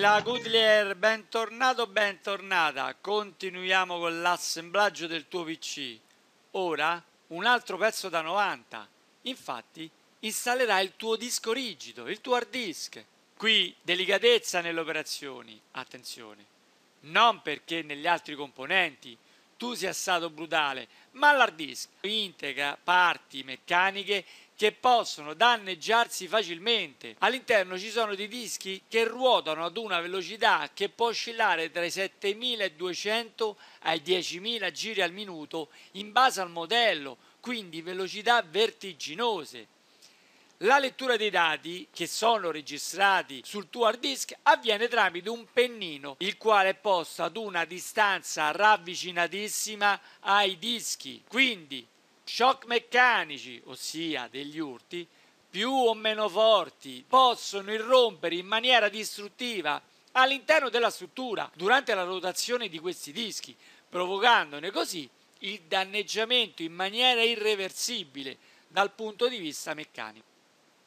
Ela Goodlier, bentornato, bentornata. Continuiamo con l'assemblaggio del tuo PC. Ora un altro pezzo da 90. Infatti installerai il tuo disco rigido, il tuo hard disk. Qui delicatezza nelle operazioni, attenzione. Non perché negli altri componenti tu sia stato brutale, ma l'hard disk integra parti meccaniche che possono danneggiarsi facilmente. All'interno ci sono dei dischi che ruotano ad una velocità che può oscillare tra i 7200 ai 10.000 giri al minuto in base al modello, quindi velocità vertiginose. La lettura dei dati che sono registrati sul tuo hard disk avviene tramite un pennino, il quale è posto ad una distanza ravvicinatissima ai dischi. Quindi shock meccanici, ossia degli urti, più o meno forti, possono irrompere in maniera distruttiva all'interno della struttura durante la rotazione di questi dischi, provocandone così il danneggiamento in maniera irreversibile dal punto di vista meccanico.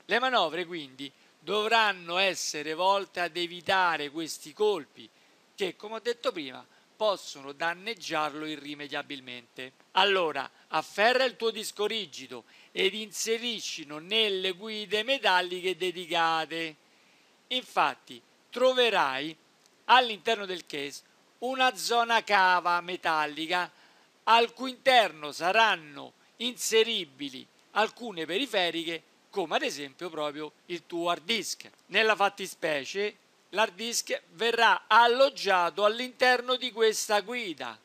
Le manovre quindi dovranno essere volte ad evitare questi colpi che, come ho detto prima, possono danneggiarlo irrimediabilmente. Allora, afferra il tuo disco rigido ed inseriscilo nelle guide metalliche dedicate. Infatti, troverai all'interno del case una zona cava metallica al cui interno saranno inseribili alcune periferiche come ad esempio proprio il tuo hard disk. Nella fattispecie l'hard disk verrà alloggiato all'interno di questa guida.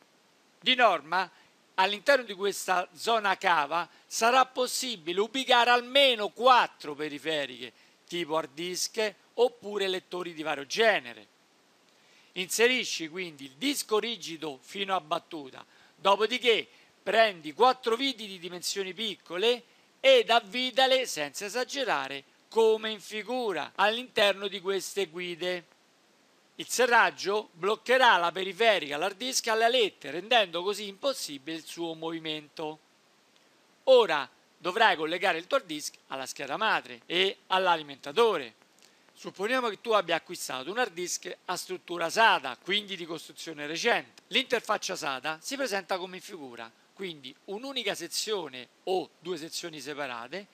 Di norma, all'interno di questa zona cava sarà possibile ubicare almeno quattro periferiche tipo hard disk oppure lettori di vario genere. Inserisci quindi il disco rigido fino a battuta, dopodiché prendi quattro viti di dimensioni piccole ed avvitale senza esagerare come in figura all'interno di queste guide. Il serraggio bloccherà la periferica, l'hard disk alle alette, rendendo così impossibile il suo movimento. Ora dovrai collegare il tuo hard disk alla scheda madre e all'alimentatore. Supponiamo che tu abbia acquistato un hard disk a struttura SATA, quindi di costruzione recente. L'interfaccia SATA si presenta come in figura, quindi un'unica sezione o due sezioni separate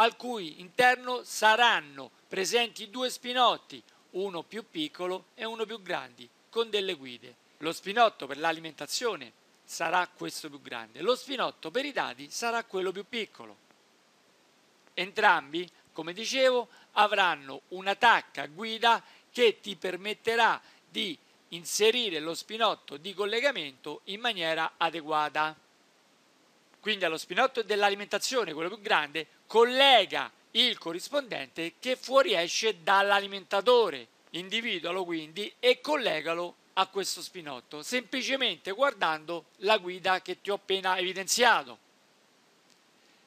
al cui interno saranno presenti due spinotti, uno più piccolo e uno più grande, con delle guide. Lo spinotto per l'alimentazione sarà questo più grande, lo spinotto per i dadi sarà quello più piccolo. Entrambi, come dicevo, avranno un'attacca guida che ti permetterà di inserire lo spinotto di collegamento in maniera adeguata. Quindi allo spinotto dell'alimentazione, quello più grande, collega il corrispondente che fuoriesce dall'alimentatore. Individualo quindi e collegalo a questo spinotto, semplicemente guardando la guida che ti ho appena evidenziato.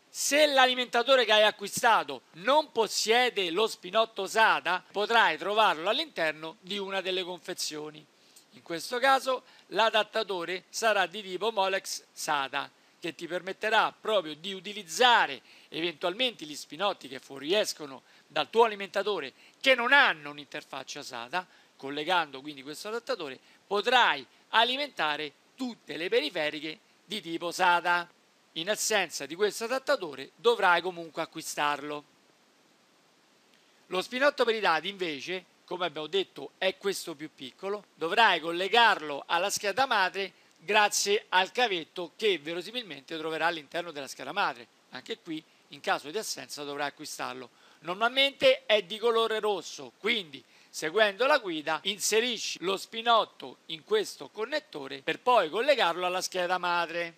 Se l'alimentatore che hai acquistato non possiede lo spinotto SADA, potrai trovarlo all'interno di una delle confezioni. In questo caso l'adattatore sarà di tipo Molex SADA, che ti permetterà proprio di utilizzare eventualmente gli spinotti che fuoriescono dal tuo alimentatore che non hanno un'interfaccia SATA, collegando quindi questo adattatore, potrai alimentare tutte le periferiche di tipo SATA. In assenza di questo adattatore dovrai comunque acquistarlo. Lo spinotto per i dati invece, come abbiamo detto, è questo più piccolo, dovrai collegarlo alla scheda madre grazie al cavetto che verosimilmente troverà all'interno della scheda madre. Anche qui in caso di assenza dovrà acquistarlo. Normalmente è di colore rosso, quindi seguendo la guida inserisci lo spinotto in questo connettore per poi collegarlo alla scheda madre.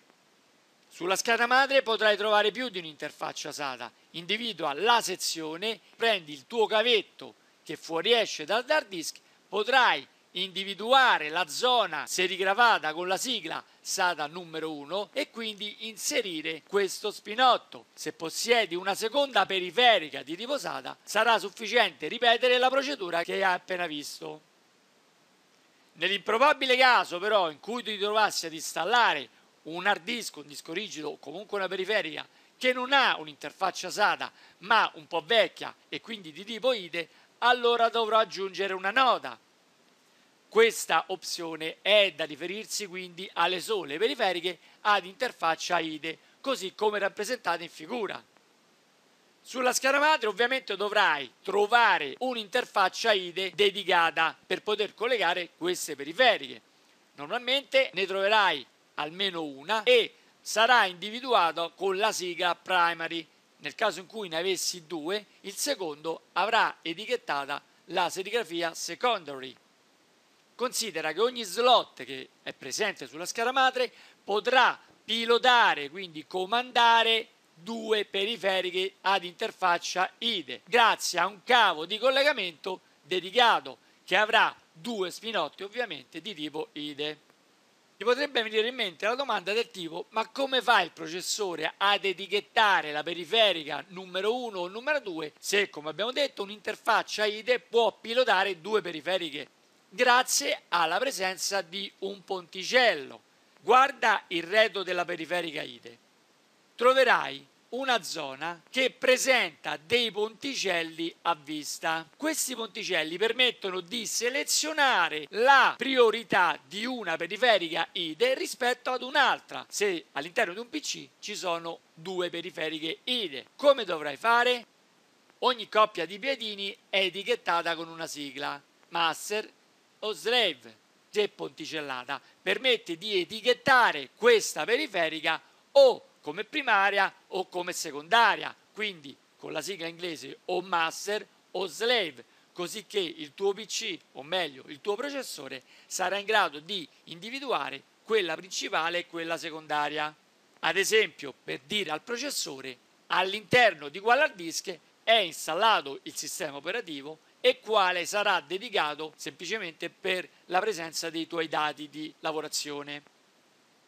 Sulla scheda madre potrai trovare più di un'interfaccia SATA. Individua la sezione, prendi il tuo cavetto che fuoriesce dal hard disk, potrai individuare la zona serigravata con la sigla SATA numero 1 e quindi inserire questo spinotto. Se possiedi una seconda periferica di tipo SATA sarà sufficiente ripetere la procedura che hai appena visto. Nell'improbabile caso però in cui ti trovassi ad installare un hard disk, un disco rigido o comunque una periferica che non ha un'interfaccia SATA ma un po' vecchia e quindi di tipo IDE, allora dovrò aggiungere una nota questa opzione è da riferirsi quindi alle sole periferiche ad interfaccia IDE, così come rappresentate in figura. Sulla scheda madre ovviamente dovrai trovare un'interfaccia IDE dedicata per poter collegare queste periferiche. Normalmente ne troverai almeno una e sarà individuato con la sigla primary. Nel caso in cui ne avessi due, il secondo avrà etichettata la serigrafia secondary. Considera che ogni slot che è presente sulla scheda madre potrà pilotare, quindi comandare due periferiche ad interfaccia IDE grazie a un cavo di collegamento dedicato che avrà due spinotti ovviamente di tipo IDE. Ti potrebbe venire in mente la domanda del tipo ma come fa il processore ad etichettare la periferica numero 1 o numero 2 se come abbiamo detto un'interfaccia IDE può pilotare due periferiche grazie alla presenza di un ponticello. Guarda il retro della periferica Ide. Troverai una zona che presenta dei ponticelli a vista. Questi ponticelli permettono di selezionare la priorità di una periferica IDE rispetto ad un'altra. Se all'interno di un PC ci sono due periferiche IDE, come dovrai fare? Ogni coppia di piedini è etichettata con una sigla, master Oslev de Ponticellata permette di etichettare questa periferica o come primaria o come secondaria, quindi con la sigla inglese o master o slave, così che il tuo PC, o meglio il tuo processore, sarà in grado di individuare quella principale e quella secondaria. Ad esempio, per dire al processore, all'interno di quale hard disk è installato il sistema operativo e quale sarà dedicato semplicemente per la presenza dei tuoi dati di lavorazione.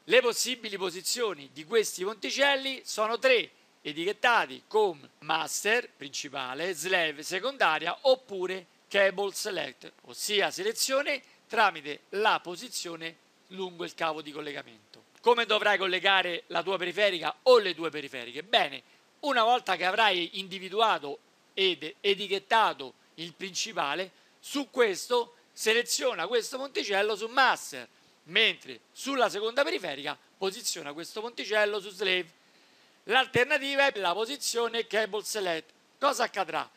Le possibili posizioni di questi ponticelli sono tre, etichettati come master principale, slave secondaria oppure cable select, ossia selezione tramite la posizione lungo il cavo di collegamento. Come dovrai collegare la tua periferica o le tue periferiche? Bene, una volta che avrai individuato ed etichettato il principale, su questo seleziona questo Monticello su master, mentre sulla seconda periferica posiziona questo Monticello su slave. L'alternativa è la posizione cable select. Cosa accadrà?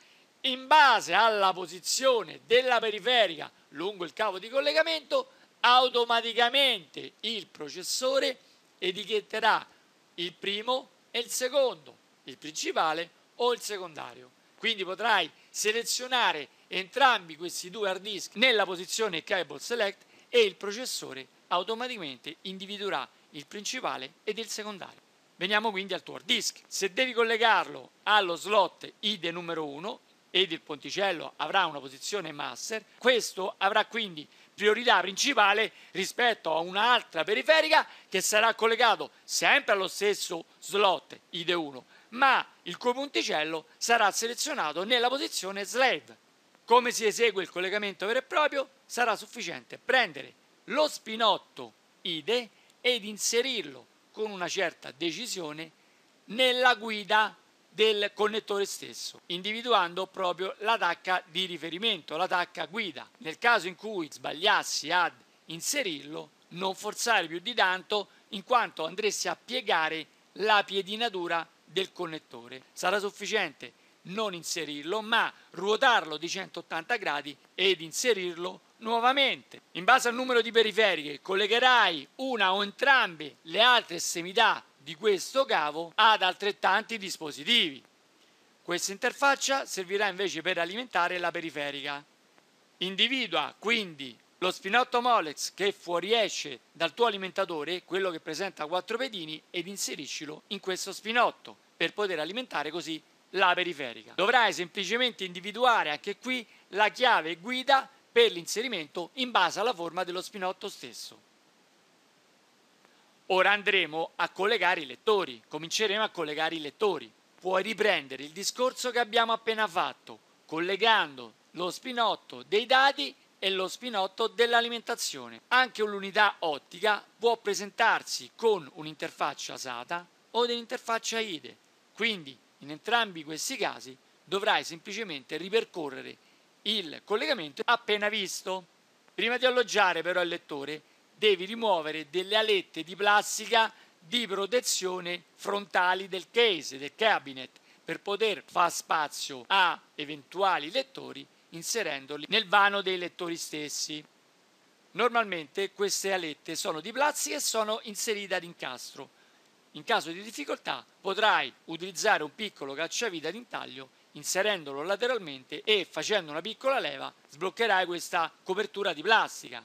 In base alla posizione della periferica lungo il cavo di collegamento, automaticamente il processore etichetterà il primo e il secondo, il principale o il secondario. Quindi potrai selezionare entrambi questi due hard disk nella posizione Cable Select e il processore automaticamente individuerà il principale ed il secondario. Veniamo quindi al tuo hard disk. Se devi collegarlo allo slot ID numero 1 ed il ponticello avrà una posizione master, questo avrà quindi priorità principale rispetto a un'altra periferica che sarà collegato sempre allo stesso slot ID1 ma il cui punticello sarà selezionato nella posizione slave. Come si esegue il collegamento vero e proprio? Sarà sufficiente prendere lo spinotto IDE ed inserirlo con una certa decisione nella guida del connettore stesso, individuando proprio l'attacca di riferimento, la guida. Nel caso in cui sbagliassi ad inserirlo, non forzare più di tanto, in quanto andresti a piegare la piedinatura del connettore. Sarà sufficiente non inserirlo, ma ruotarlo di 180 gradi ed inserirlo nuovamente. In base al numero di periferiche collegherai una o entrambe le altre estremità di questo cavo ad altrettanti dispositivi. Questa interfaccia servirà invece per alimentare la periferica. Individua quindi lo spinotto molex che fuoriesce dal tuo alimentatore, quello che presenta quattro pedini, ed inseriscilo in questo spinotto per poter alimentare così la periferica. Dovrai semplicemente individuare anche qui la chiave guida per l'inserimento in base alla forma dello spinotto stesso. Ora andremo a collegare i lettori, cominceremo a collegare i lettori. Puoi riprendere il discorso che abbiamo appena fatto, collegando lo spinotto dei dati e lo spinotto dell'alimentazione. Anche un'unità ottica può presentarsi con un'interfaccia SATA o dell'interfaccia IDE. Quindi in entrambi questi casi dovrai semplicemente ripercorrere il collegamento appena visto. Prima di alloggiare però il lettore devi rimuovere delle alette di plastica di protezione frontali del case, del cabinet, per poter far spazio a eventuali lettori inserendoli nel vano dei lettori stessi. Normalmente queste alette sono di Blazzi e sono inserite ad incastro. In caso di difficoltà potrai utilizzare un piccolo cacciavite ad intaglio inserendolo lateralmente e facendo una piccola leva sbloccherai questa copertura di plastica.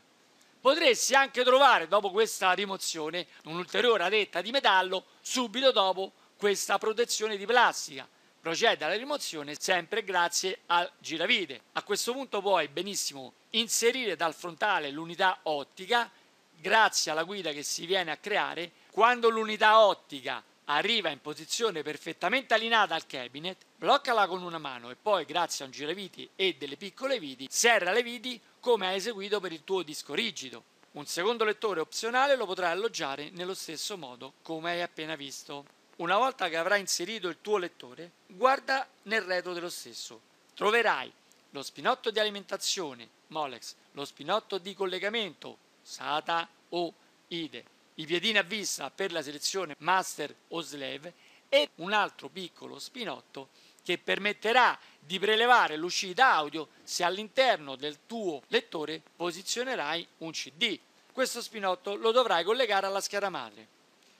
Potresti anche trovare dopo questa rimozione un'ulteriore aletta di metallo subito dopo questa protezione di plastica procede alla rimozione sempre grazie al giravide. A questo punto puoi benissimo inserire dal frontale l'unità ottica grazie alla guida che si viene a creare. Quando l'unità ottica arriva in posizione perfettamente allineata al cabinet, bloccala con una mano e poi grazie a un giraviti e delle piccole viti serra le viti come hai eseguito per il tuo disco rigido. Un secondo lettore opzionale lo potrai alloggiare nello stesso modo come hai appena visto. Una volta che avrai inserito il tuo lettore, guarda nel retro dello stesso. Troverai lo spinotto di alimentazione, Molex, lo spinotto di collegamento, SATA o IDE, i piedini a vista per la selezione master o slave e un altro piccolo spinotto che permetterà di prelevare l'uscita audio se all'interno del tuo lettore posizionerai un CD. Questo spinotto lo dovrai collegare alla scheda madre.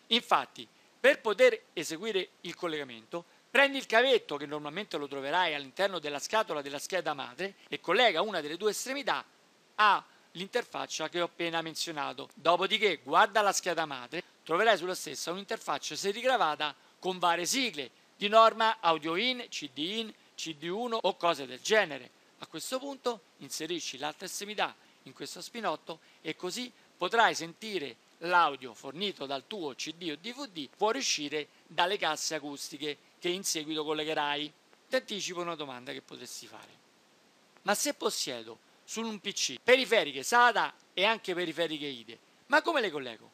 Infatti, per poter eseguire il collegamento, prendi il cavetto che normalmente lo troverai all'interno della scatola della scheda madre e collega una delle due estremità all'interfaccia che ho appena menzionato. Dopodiché guarda la scheda madre, troverai sulla stessa un'interfaccia serigravata con varie sigle, di norma audio in, CD in, CD1 o cose del genere. A questo punto inserisci l'altra estremità in questo spinotto e così potrai sentire l'audio fornito dal tuo CD o DVD può uscire dalle casse acustiche che in seguito collegherai. Ti anticipo una domanda che potresti fare. Ma se possiedo su un PC periferiche SATA e anche periferiche IDE, ma come le collego?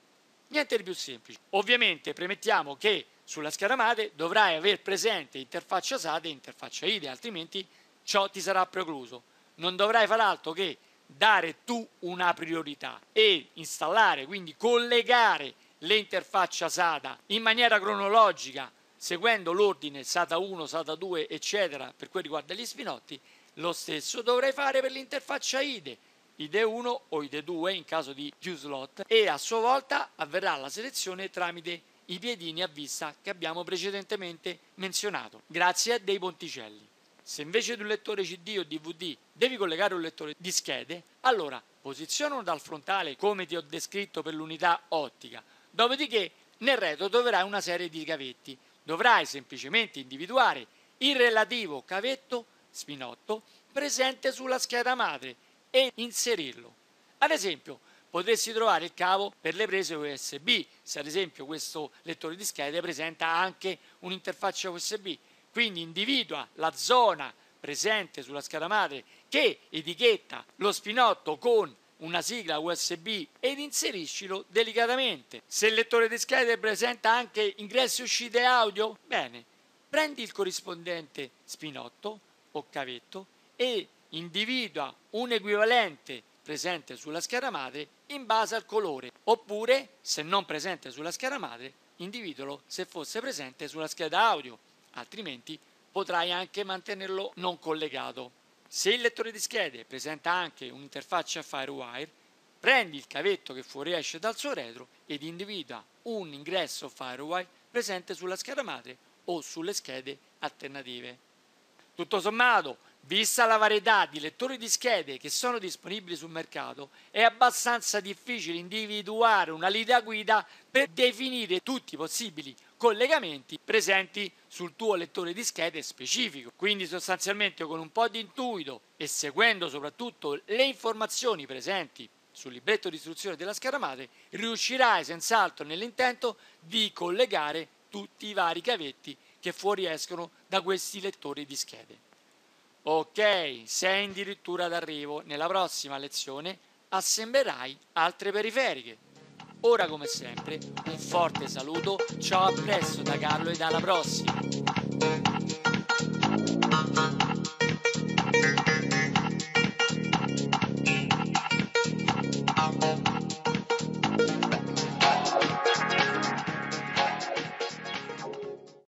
Niente di più semplice. Ovviamente premettiamo che sulla scheda madre dovrai aver presente interfaccia SATA e interfaccia IDE, altrimenti ciò ti sarà precluso. Non dovrai far altro che dare tu una priorità e installare, quindi collegare le interfacce SATA in maniera cronologica, seguendo l'ordine SATA 1, SATA 2, eccetera, per quel riguarda gli spinotti, lo stesso dovrei fare per l'interfaccia IDE, IDE 1 o IDE 2 in caso di Q-slot e a sua volta avverrà la selezione tramite i piedini a vista che abbiamo precedentemente menzionato, grazie a dei ponticelli. Se invece di un lettore CD o DVD devi collegare un lettore di schede, allora posizionalo dal frontale come ti ho descritto per l'unità ottica, dopodiché nel retro troverai una serie di cavetti. Dovrai semplicemente individuare il relativo cavetto spinotto presente sulla scheda madre e inserirlo. Ad esempio, potresti trovare il cavo per le prese USB, se ad esempio questo lettore di schede presenta anche un'interfaccia USB quindi individua la zona presente sulla scheda madre che etichetta lo spinotto con una sigla USB ed inseriscilo delicatamente. Se il lettore di schede presenta anche ingressi e uscite audio, bene, prendi il corrispondente spinotto o cavetto e individua un equivalente presente sulla scheda madre in base al colore, oppure se non presente sulla scheda madre, individualo se fosse presente sulla scheda audio altrimenti potrai anche mantenerlo non collegato. Se il lettore di schede presenta anche un'interfaccia FireWire, prendi il cavetto che fuoriesce dal suo retro ed individua un ingresso FireWire presente sulla scheda madre o sulle schede alternative. Tutto sommato, vista la varietà di lettori di schede che sono disponibili sul mercato, è abbastanza difficile individuare una linea guida per definire tutti i possibili collegamenti presenti sul tuo lettore di schede specifico. Quindi sostanzialmente con un po' di intuito e seguendo soprattutto le informazioni presenti sul libretto di istruzione della scheda madre, riuscirai senz'altro nell'intento di collegare tutti i vari cavetti che fuoriescono da questi lettori di schede. Ok, sei addirittura d'arrivo, nella prossima lezione assemblerai altre periferiche. Ora come sempre, un forte saluto, ciao a presto da Carlo e alla prossima!